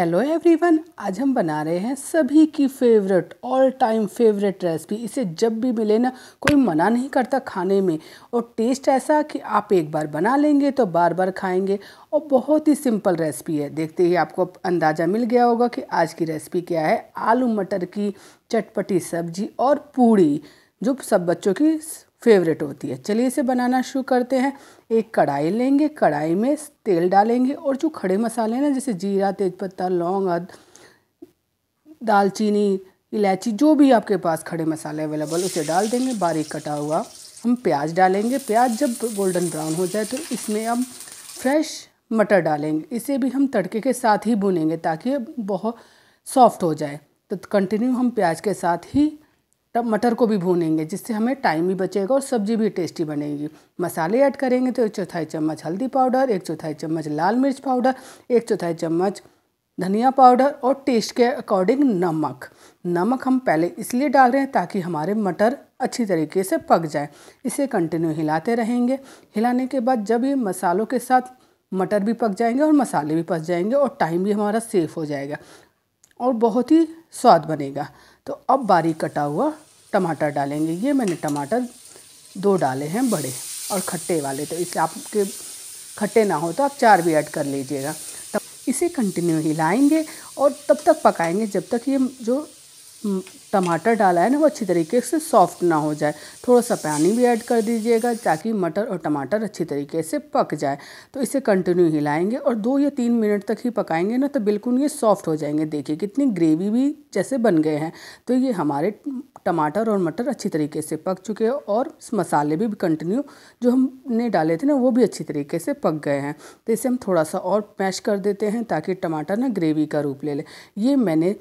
hello everyone आज हम बना रहे हैं सभी की favourite all time favourite recipe इसे जब भी मिले ना कोई मना नहीं करता खाने में और टेस्ट ऐसा कि आप एक बार बना लेंगे तो बार बार खाएंगे और बहुत ही सिंपल रेसिपी है देखते ही आपको अंदाज़ा मिल गया होगा कि आज की रेसिपी क्या है आलू मटर की चटपटी सब्जी और पूड़ी जो सब बच्चों की फेवरेट होती है चलिए इसे बनाना शुरू करते हैं एक कढ़ाई लेंगे कढ़ाई में तेल डालेंगे और जो खड़े मसाले हैं ना जैसे जीरा तेज़पत्ता लौंग अद दालचीनी इलायची जो भी आपके पास खड़े मसाले अवेलेबल उसे डाल देंगे बारीक कटा हुआ हम प्याज डालेंगे प्याज जब गोल्डन ब्राउन हो जाए तो इसमें हम फ्रेश मटर डालेंगे इसे भी हम तड़के के साथ ही भुनेंगे ताकि बहुत सॉफ्ट हो जाए तो कंटिन्यू हम प्याज के साथ ही तब मटर को भी भूनेंगे जिससे हमें टाइम भी बचेगा और सब्जी भी टेस्टी बनेगी मसाले ऐड करेंगे तो एक चौथाई चम्मच हल्दी पाउडर एक चौथाई चम्मच लाल मिर्च पाउडर एक चौथाई चम्मच धनिया पाउडर और टेस्ट के अकॉर्डिंग नमक नमक हम पहले इसलिए डाल रहे हैं ताकि हमारे मटर अच्छी तरीके से पक जाए इसे कंटिन्यू हिलाते रहेंगे हिलाने के बाद जब ये मसालों के साथ मटर भी पक जाएंगे और मसाले भी पक जाएंगे और टाइम भी हमारा सेफ हो जाएगा और बहुत ही स्वाद बनेगा तो अब बारीक कटा हुआ टमाटर डालेंगे ये मैंने टमाटर दो डाले हैं बड़े और खट्टे वाले तो इसलिए आपके खट्टे ना हो तो आप चार भी ऐड कर लीजिएगा तब इसे कंटिन्यू हिलाएंगे और तब तक पकाएंगे जब तक ये जो टमाटर डाला है ना वो अच्छी तरीके से सॉफ्ट ना हो जाए थोड़ा सा पानी भी ऐड कर दीजिएगा ताकि मटर और टमाटर अच्छी तरीके से पक जाए तो इसे कंटिन्यू हिलाएंगे और दो या तीन मिनट तक ही पकाएंगे ना तो बिल्कुल ये सॉफ्ट हो जाएंगे देखिए कितनी ग्रेवी भी जैसे बन गए हैं तो ये हमारे टमाटर और मटर अच्छी तरीके से पक चुके हैं और मसाले भी कंटिन्यू जो हमने डाले थे ना वो भी अच्छी तरीके से पक गए हैं तो इसे हम थोड़ा सा और मैश कर देते हैं ताकि टमाटर ना ग्रेवी का रूप ले ले ये मैंने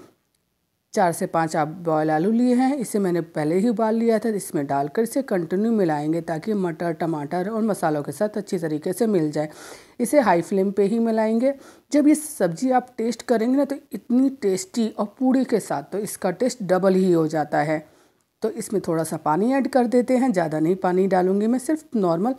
चार से पाँच आप बॉयल आलू लिए हैं इसे मैंने पहले ही उबाल लिया था इसमें डालकर इसे कंटिन्यू मिलाएंगे ताकि मटर टमाटर और मसालों के साथ अच्छी तरीके से मिल जाए इसे हाई फ्लेम पे ही मिलाएंगे जब ये सब्ज़ी आप टेस्ट करेंगे ना तो इतनी टेस्टी और पूड़ी के साथ तो इसका टेस्ट डबल ही हो जाता है तो इसमें थोड़ा सा पानी ऐड कर देते हैं ज़्यादा नहीं पानी डालूंगी मैं सिर्फ नॉर्मल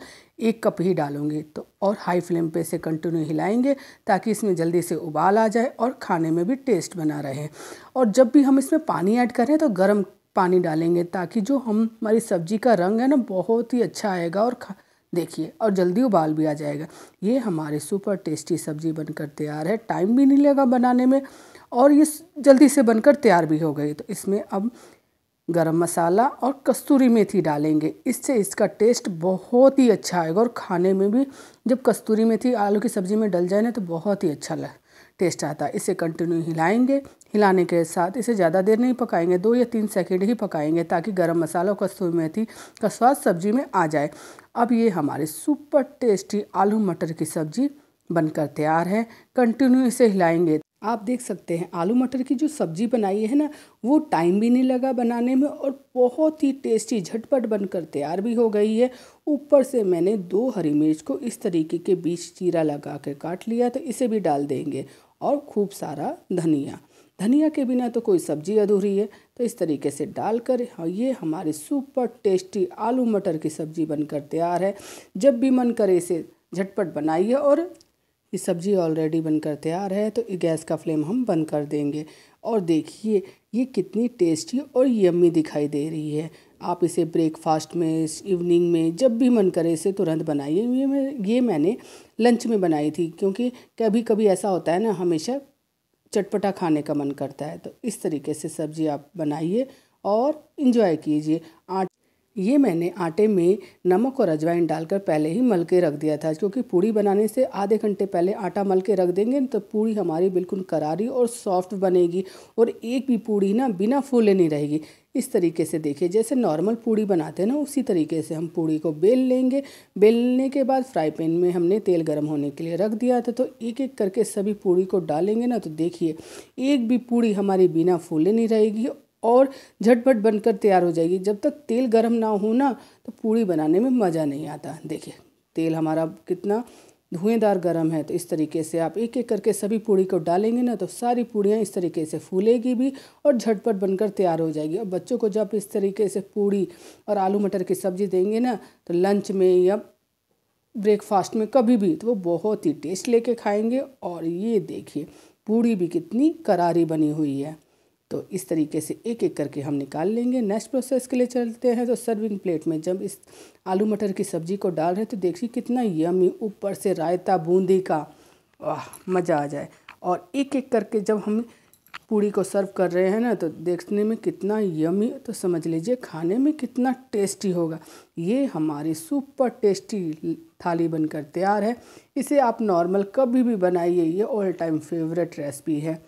एक कप ही डालूंगी तो और हाई फ्लेम पे इसे कंटिन्यू हिलाएंगे ताकि इसमें जल्दी से उबाल आ जाए और खाने में भी टेस्ट बना रहे और जब भी हम इसमें पानी ऐड करें तो गर्म पानी डालेंगे ताकि जो हम हमारी सब्जी का रंग है ना बहुत ही अच्छा आएगा और खा देखिए और जल्दी उबाल भी आ जाएगा ये हमारी सुपर टेस्टी सब्जी बनकर तैयार है टाइम भी नहीं लगा बनाने में और ये जल्दी से बनकर तैयार भी हो गई तो इसमें अब गरम मसाला और कस्तूरी मेथी डालेंगे इससे इसका टेस्ट बहुत ही अच्छा आएगा और खाने में भी जब कस्तूरी मेथी आलू की सब्ज़ी में डल जाए ना तो बहुत ही अच्छा लग टेस्ट आता है इसे कंटिन्यू हिलाएंगे हिलाने के साथ इसे ज़्यादा देर नहीं पकाएंगे दो या तीन सेकेंड ही पकाएंगे ताकि गरम मसाला और कस्तूरी मेथी का स्वाद सब्जी में आ जाए अब ये हमारी सुपर टेस्टी आलू मटर की सब्जी बनकर तैयार है कंटिन्यू इसे हिलाएंगे आप देख सकते हैं आलू मटर की जो सब्ज़ी बनाई है ना वो टाइम भी नहीं लगा बनाने में और बहुत ही टेस्टी झटपट बनकर तैयार भी हो गई है ऊपर से मैंने दो हरी मिर्च को इस तरीके के बीच चीरा लगा के काट लिया तो इसे भी डाल देंगे और खूब सारा धनिया धनिया के बिना तो कोई सब्ज़ी अधूरी है तो इस तरीके से डालकर ये हमारी सुपर टेस्टी आलू मटर की सब्ज़ी बनकर तैयार है जब भी मन करे इसे झटपट बनाइए और ये सब्ज़ी ऑलरेडी बनकर तैयार है तो गैस का फ्लेम हम बंद कर देंगे और देखिए ये कितनी टेस्टी और यम्मी दिखाई दे रही है आप इसे ब्रेकफास्ट में इवनिंग में जब भी मन करे इसे तुरंत बनाइए ये मैं ये मैंने लंच में बनाई थी क्योंकि कभी कभी ऐसा होता है ना हमेशा चटपटा खाने का मन करता है तो इस तरीके से सब्ज़ी आप बनाइए और इन्जॉय कीजिए आठ ये मैंने आटे में नमक और अजवाइन डालकर पहले ही मल के रख दिया था क्योंकि पूड़ी बनाने से आधे घंटे पहले आटा मल के रख देंगे तो पूड़ी हमारी बिल्कुल करारी और सॉफ्ट बनेगी और एक भी पूड़ी ना बिना फूले नहीं रहेगी इस तरीके से देखिए जैसे नॉर्मल पूड़ी बनाते हैं ना उसी तरीके से हम पूड़ी को बेल लेंगे बेलने के बाद फ्राई पैन में हमने तेल गर्म होने के लिए रख दिया था तो एक एक करके सभी पूड़ी को डालेंगे ना तो देखिए एक भी पूड़ी हमारी बिना फूले नहीं रहेगी और झटपट बनकर तैयार हो जाएगी जब तक तेल गर्म ना हो ना तो पूड़ी बनाने में मज़ा नहीं आता देखिए तेल हमारा कितना धुएँदार गर्म है तो इस तरीके से आप एक एक करके सभी पूड़ी को डालेंगे ना तो सारी पूड़ियाँ इस तरीके से फूलेगी भी और झटपट बनकर तैयार हो जाएगी और बच्चों को जब इस तरीके से पूड़ी और आलू मटर की सब्ज़ी देंगे ना तो लंच में या ब्रेकफास्ट में कभी भी तो वो बहुत ही टेस्ट लेके खाएंगे और ये देखिए पूड़ी भी कितनी करारी बनी हुई है तो इस तरीके से एक एक करके हम निकाल लेंगे नेक्स्ट प्रोसेस के लिए चलते हैं तो सर्विंग प्लेट में जब इस आलू मटर की सब्ज़ी को डाल रहे हैं तो देखिए कितना यमी ऊपर से रायता बूंदी का वाह मज़ा आ जाए और एक एक करके जब हम पूड़ी को सर्व कर रहे हैं ना तो देखने में कितना यमी तो समझ लीजिए खाने में कितना टेस्टी होगा ये हमारी सुपर टेस्टी थाली बनकर तैयार है इसे आप नॉर्मल कभी भी बनाइए ये ऑल टाइम फेवरेट रेसिपी है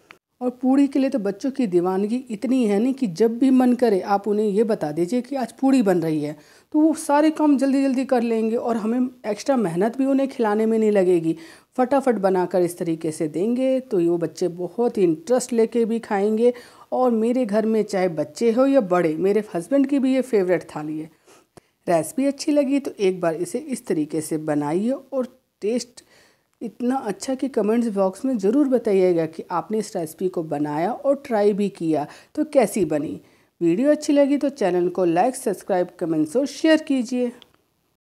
और पूड़ी के लिए तो बच्चों की दीवानगी इतनी है नहीं कि जब भी मन करे आप उन्हें ये बता दीजिए कि आज पूड़ी बन रही है तो वो सारे काम जल्दी जल्दी कर लेंगे और हमें एक्स्ट्रा मेहनत भी उन्हें खिलाने में नहीं लगेगी फटाफट बनाकर इस तरीके से देंगे तो ये बच्चे बहुत ही इंटरेस्ट लेके भी खाएंगे और मेरे घर में चाहे बच्चे हो या बड़े मेरे हस्बैंड की भी ये फेवरेट थाली है रेसिपी अच्छी लगी तो एक बार इसे इस तरीके से बनाइए और टेस्ट इतना अच्छा कि कमेंट्स बॉक्स में ज़रूर बताइएगा कि आपने इस रेसिपी को बनाया और ट्राई भी किया तो कैसी बनी वीडियो अच्छी लगी तो चैनल को लाइक सब्सक्राइब कमेंट्स और शेयर कीजिए